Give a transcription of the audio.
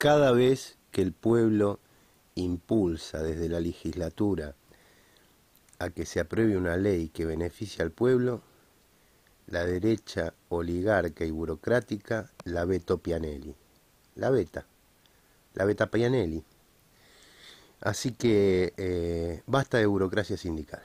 cada vez que el pueblo impulsa desde la legislatura a que se apruebe una ley que beneficie al pueblo, la derecha oligarca y burocrática la veto Pianelli. La beta. La beta Pianelli. Así que eh, basta de burocracia sindical.